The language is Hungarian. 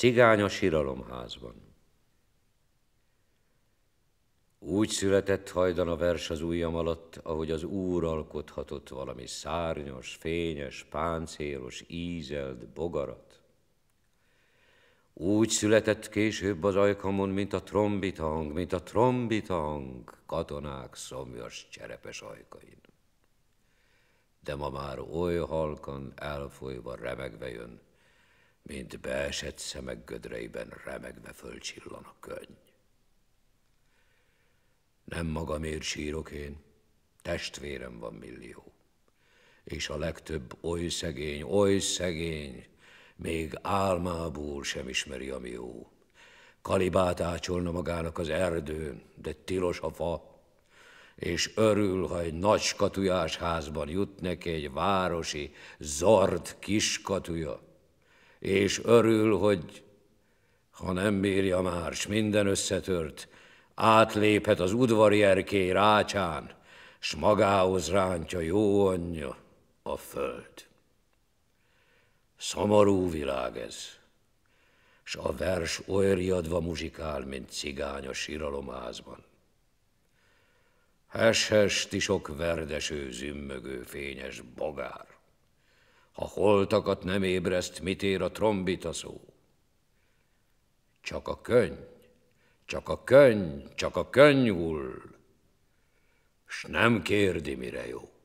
Cigány a síralomházban. Úgy született hajdan a vers az ujjam alatt, ahogy az úr alkothatott valami szárnyos, fényes, páncélos, ízelt bogarat. Úgy született később az ajkamon, mint a trombita hang, mint a trombita hang katonák szomjas cserepes ajkain. De ma már oly halkan elfolyva remegve jön, mint beesett szemek gödreiben remegve fölcsillan a könny. Nem magamért sírok én, testvérem van millió, és a legtöbb oly szegény, oly szegény, még álmából sem ismeri, ami jó. Kalibát ácsolna magának az erdőn, de tilos a fa, és örül, ha egy nagy házban jut neki egy városi, zord kiskatuja és örül, hogy ha nem bírja már, s minden összetört, átléphet az udvari erkély rácsán, s magához rántja jó anyja a föld. Szomorú világ ez, s a vers oly riadva muzsikál, mint cigány a síralomházban. Heshes, hes ti sok verdeső, zümmögő, fényes bogár. Ha holtakat nem ébreszt, mit ér a trombita szó? Csak a könny, csak a könny, csak a könny hull, s nem kérdi, mire jó.